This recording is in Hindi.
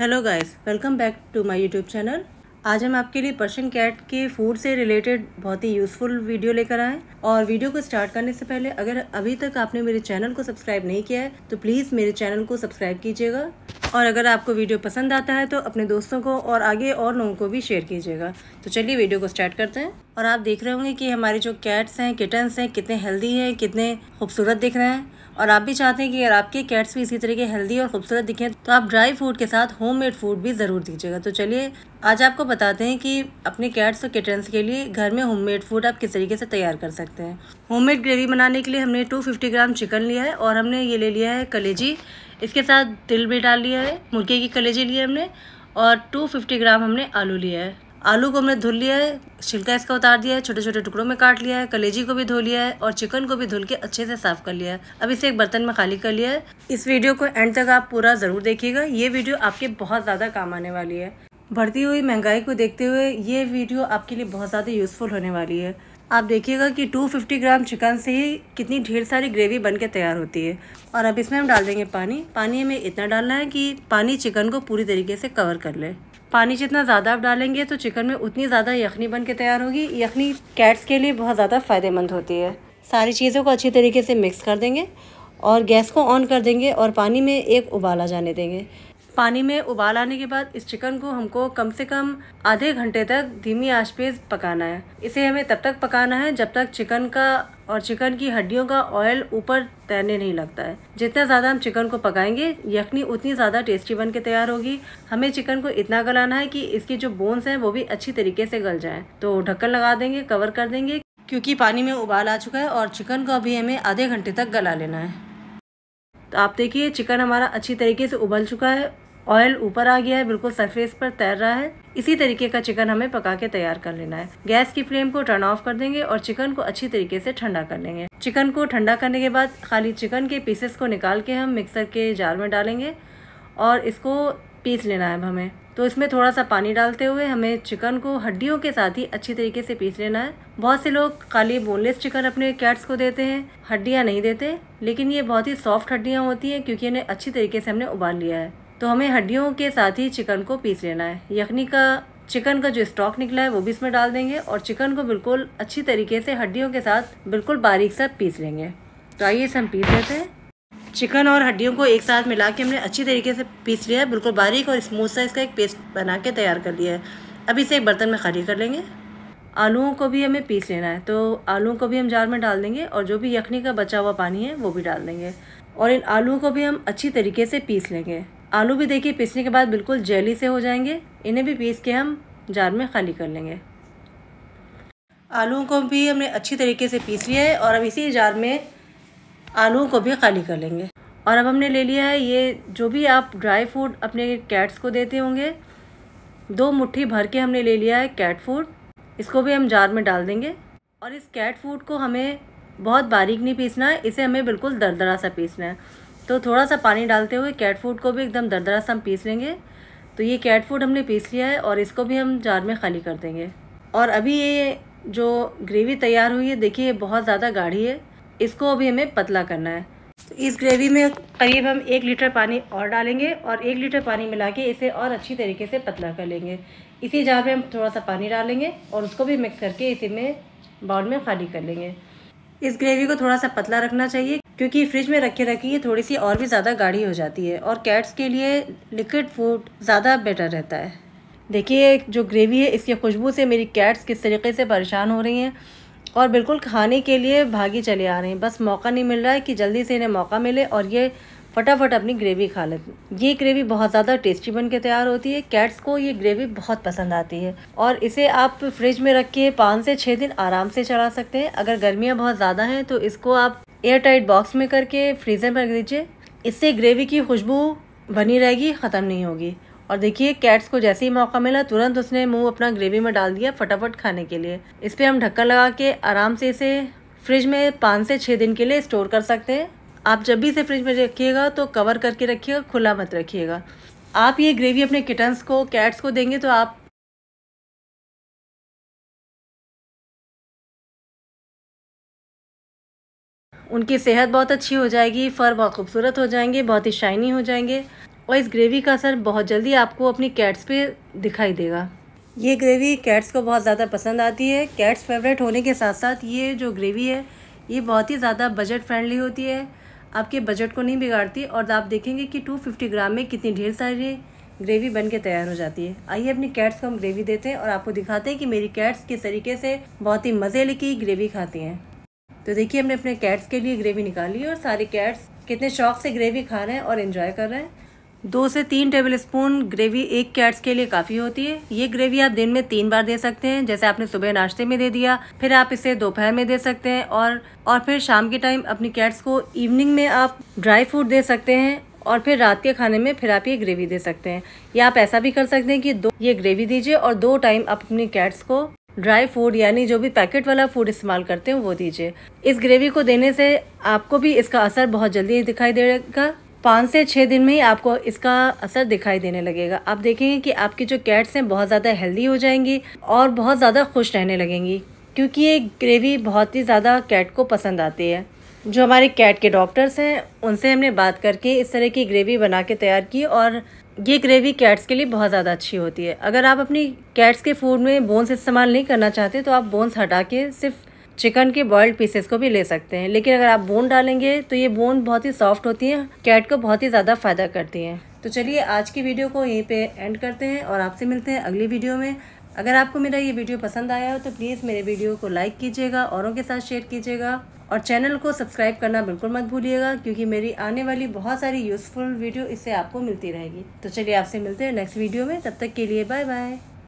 hello guys welcome back to my YouTube channel आज हम आपके लिए पर्शियन कैट के फूड से रिलेटेड बहुत ही यूज़फुल वीडियो लेकर आए और वीडियो को स्टार्ट करने से पहले अगर अभी तक आपने मेरे चैनल को सब्सक्राइब नहीं किया है तो प्लीज़ मेरे चैनल को सब्सक्राइब कीजिएगा और अगर आपको वीडियो पसंद आता है तो अपने दोस्तों को और आगे और लोगों को भी शेयर कीजिएगा तो चलिए वीडियो को स्टार्ट करते हैं और आप देख रहे होंगे कि हमारे जो कैट्स हैं किटन्स हैं कितने हेल्दी हैं कितने खूबसूरत दिख रहे हैं और आप भी चाहते हैं कि अगर आपके कैट्स भी इसी तरह के हेल्दी और खूबसूरत दिखें तो आप ड्राई फूड के साथ होममेड फूड भी ज़रूर दीजिएगा तो चलिए आज आपको बताते हैं कि अपने कैट्स और किटन्स के लिए घर में होममेड फूड आप किस तरीके से तैयार कर सकते हैं होममेड ग्रेवी बनाने के लिए हमने 250 ग्राम चिकन लिया है और हमने ये ले लिया है कलेजी इसके साथ तिल भी डाल लिया है मुर्गे की कलेजी लिया है हमने और फिफ्टी ग्राम हमने आलू लिया है आलू को हमने धुल लिया है छिलका इसका उतार दिया है छोटे छोटे टुकड़ों में काट लिया है कलेजी को भी धो लिया है और चिकन को भी धुल के अच्छे से साफ कर लिया है अब इसे एक बर्तन में खाली कर लिया है इस वीडियो को एंड तक आप पूरा ज़रूर देखिएगा ये वीडियो आपके बहुत ज़्यादा काम आने वाली है बढ़ती हुई महंगाई को देखते हुए ये वीडियो आपके लिए बहुत ज़्यादा यूज़फुल होने वाली है आप देखिएगा कि 250 ग्राम चिकन से ही कितनी ढेर सारी ग्रेवी बन के तैयार होती है और अब इसमें हम डाल देंगे पानी पानी हमें इतना डालना है कि पानी चिकन को पूरी तरीके से कवर कर ले पानी जितना ज़्यादा आप डालेंगे तो चिकन में उतनी ज़्यादा यखनी बन के तैयार होगी यखनी कैट्स के लिए बहुत ज़्यादा फ़ायदेमंद होती है सारी चीज़ों को अच्छी तरीके से मिक्स कर देंगे और गैस को ऑन कर देंगे और पानी में एक उबाला जाने देंगे पानी में उबाल आने के बाद इस चिकन को हमको कम से कम आधे घंटे तक धीमी आंच पे पकाना है इसे हमें तब तक पकाना है जब तक चिकन का और चिकन की हड्डियों का ऑयल ऊपर तैरने नहीं लगता है जितना ज़्यादा हम चिकन को पकाएंगे यखनी उतनी ज़्यादा टेस्टी बन के तैयार होगी हमें चिकन को इतना गलाना है कि इसकी जो बोन्स हैं वो भी अच्छी तरीके से गल जाएं तो ढक्कन लगा देंगे कवर कर देंगे क्योंकि पानी में उबाल आ चुका है और चिकन को अभी हमें आधे घंटे तक गला लेना है तो आप देखिए चिकन हमारा अच्छी तरीके से उबल चुका है ऑयल ऊपर आ गया है बिल्कुल सरफेस पर तैर रहा है इसी तरीके का चिकन हमें पका के तैयार कर लेना है गैस की फ्लेम को टर्न ऑफ कर देंगे और चिकन को अच्छी तरीके से ठंडा कर लेंगे चिकन को ठंडा करने के बाद खाली चिकन के पीसेस को निकाल के हम मिक्सर के जार में डालेंगे और इसको पीस लेना है हमें तो इसमें थोड़ा सा पानी डालते हुए हमें चिकन को हड्डियों के साथ ही अच्छी तरीके से पीस लेना है बहुत से लोग खाली बोनलेस चिकन अपने कैट्स को देते हैं हड्डियाँ नहीं देते लेकिन ये बहुत ही सॉफ्ट हड्डियाँ होती हैं क्योंकि इन्हें अच्छी तरीके से हमने उबाल लिया है तो हमें हड्डियों के साथ ही चिकन को पीस लेना है यखनी का चिकन का जो स्टॉक निकला है वो भी इसमें डाल देंगे और चिकन को बिल्कुल अच्छी तरीके से हड्डियों के साथ बिल्कुल बारीक सा पीस लेंगे तो आइए इसे हम पीस लेते हैं चिकन और हड्डियों को एक साथ मिला के हमने अच्छी तरीके से पीस लिया है बिल्कुल बारीक और स्मूथ सा इसका एक पेस्ट बना के तैयार कर लिया है अब इसे एक बर्तन में खाली कर लेंगे आलूओं को भी हमें पीस लेना है तो आलूओं को भी हम जार में डाल देंगे और जो भी यखनी का बचा हुआ पानी है वो भी डाल देंगे और इन आलूओं को भी हम अच्छी तरीके से पीस लेंगे आलू भी देखिए पीसने के बाद बिल्कुल जेली से हो जाएंगे इन्हें भी पीस के हम जार में खाली कर लेंगे आलूओं को भी हमने अच्छी तरीके से पीस लिया है और अब इसी जार में आलूओं को भी खाली कर लेंगे और अब हमने ले लिया है ये जो भी आप ड्राई फूड अपने कैट्स को देते होंगे दो मुट्ठी भर के हमने ले लिया है कैट फूड इसको भी हम जार में डाल देंगे और इस कैट फूड को हमें बहुत बारीक नहीं पीसना है इसे हमें बिल्कुल दरदरा सा पीसना है तो थोड़ा सा पानी डालते हुए कैट फूड को भी एकदम दरदरा सा हम पीस लेंगे तो ये कैट फूड हमने पीस लिया है और इसको भी हम जार में खाली कर देंगे और अभी ये जो ग्रेवी तैयार हुई है देखिए ये बहुत ज़्यादा गाढ़ी है इसको अभी हमें पतला करना है तो इस ग्रेवी में करीब हम एक लीटर पानी और डालेंगे और एक लीटर पानी मिला के इसे और अच्छी तरीके से पतला कर लेंगे इसी जार में हम थोड़ा सा पानी डालेंगे और उसको भी मिक्स करके इसी में बाउल में खाली कर लेंगे इस ग्रेवी को थोड़ा सा पतला रखना चाहिए क्योंकि फ्रिज में रखे रखी ये थोड़ी सी और भी ज़्यादा गाढ़ी हो जाती है और कैट्स के लिए लिक्विड फूड ज़्यादा बेटर रहता है देखिए जो ग्रेवी है इसकी खुशबू से मेरी कैट्स किस तरीके से परेशान हो रही हैं और बिल्कुल खाने के लिए भागी चले आ रहे हैं बस मौका नहीं मिल रहा है कि जल्दी से इन्हें मौका मिले और ये फटाफट अपनी ग्रेवी खा लेते ये ग्रेवी बहुत ज़्यादा टेस्टी बन के तैयार होती है कैट्स को ये ग्रेवी बहुत पसंद आती है और इसे आप फ्रिज में रख के पाँच से छः दिन आराम से चढ़ा सकते हैं अगर गर्मियाँ बहुत ज़्यादा हैं तो इसको आप एयर टाइट बॉक्स में करके फ्रीज़र में रख दीजिए इससे ग्रेवी की खुशबू बनी रहेगी ख़त्म नहीं होगी और देखिए कैट्स को जैसे ही मौका मिला तुरंत उसने मुंह अपना ग्रेवी में डाल दिया फटाफट खाने के लिए इस पर हम ढक्कन लगा के आराम से इसे फ्रिज में पाँच से छः दिन के लिए स्टोर कर सकते हैं आप जब भी इसे फ्रिज में रखिएगा तो कवर करके रखिएगा खुला मत रखिएगा आप ये ग्रेवी अपने किटन्स को कैट्स को देंगे तो आप उनकी सेहत बहुत अच्छी हो जाएगी फर बहुत खूबसूरत हो जाएंगे बहुत ही शाइनी हो जाएंगे और इस ग्रेवी का असर बहुत जल्दी आपको अपनी कैट्स पे दिखाई देगा ये ग्रेवी कैट्स को बहुत ज़्यादा पसंद आती है कैट्स फेवरेट होने के साथ साथ ये जो ग्रेवी है ये बहुत ही ज़्यादा बजट फ्रेंडली होती है आपके बजट को नहीं बिगाड़ती और आप देखेंगे कि 250 ग्राम में कितनी ढेर सारी ग्रेवी बन के तैयार हो जाती है आइए अपनी कैट्स को हम ग्रेवी देते हैं और आपको दिखाते हैं कि मेरी कैट्स किस तरीके से बहुत ही मज़े लेके ग्रेवी खाती हैं तो देखिए हमने अपने कैट्स के लिए ग्रेवी निकाली और सारे कैट्स कितने शौक से ग्रेवी खा रहे हैं और इन्जॉय कर रहे हैं दो से तीन टेबल स्पून ग्रेवी एक कैट्स के लिए काफ़ी होती है ये ग्रेवी आप दिन में तीन बार दे सकते हैं जैसे आपने सुबह नाश्ते में दे दिया फिर आप इसे दोपहर में दे सकते हैं और और फिर शाम के टाइम अपनी कैट्स को इवनिंग में आप ड्राई फ्रूट दे सकते हैं और फिर रात के खाने में फिर आप ये ग्रेवी दे सकते हैं या आप ऐसा भी कर सकते हैं कि दो ये ग्रेवी दीजिए और दो टाइम आप अपनी कैट्स को ड्राई फूड यानी जो भी पैकेट वाला फूड इस्तेमाल करते हैं वो दीजिए इस ग्रेवी को देने से आपको भी इसका असर बहुत जल्दी दिखाई देगा पाँच से छः दिन में ही आपको इसका असर दिखाई देने लगेगा आप देखेंगे कि आपकी जो कैट्स हैं बहुत ज़्यादा हेल्दी हो जाएंगी और बहुत ज़्यादा खुश रहने लगेंगी क्योंकि ये ग्रेवी बहुत ही ज़्यादा कैट को पसंद आती है जो हमारे कैट के डॉक्टर्स हैं उनसे हमने बात करके इस तरह की ग्रेवी बना के तैयार की और ये ग्रेवी कैट्स के लिए बहुत ज़्यादा अच्छी होती है अगर आप अपनी कैट्स के फूड में बोन्स इस्तेमाल नहीं करना चाहते तो आप बोन्स हटा के सिर्फ चिकन के बॉयल्ड पीसेस को भी ले सकते हैं लेकिन अगर आप बोन डालेंगे तो ये बोन बहुत ही सॉफ्ट होती है कैट को बहुत ही ज़्यादा फ़ायदा करती है तो चलिए आज की वीडियो को यहीं पे एंड करते हैं और आपसे मिलते हैं अगली वीडियो में अगर आपको मेरा ये वीडियो पसंद आया हो तो प्लीज़ मेरे वीडियो को लाइक कीजिएगा औरों के साथ शेयर कीजिएगा और चैनल को सब्सक्राइब करना बिल्कुल मत भूलिएगा क्योंकि मेरी आने वाली बहुत सारी यूज़फुल वीडियो इससे आपको मिलती रहेगी तो चलिए आपसे मिलते हैं नेक्स्ट वीडियो में तब तक के लिए बाय बाय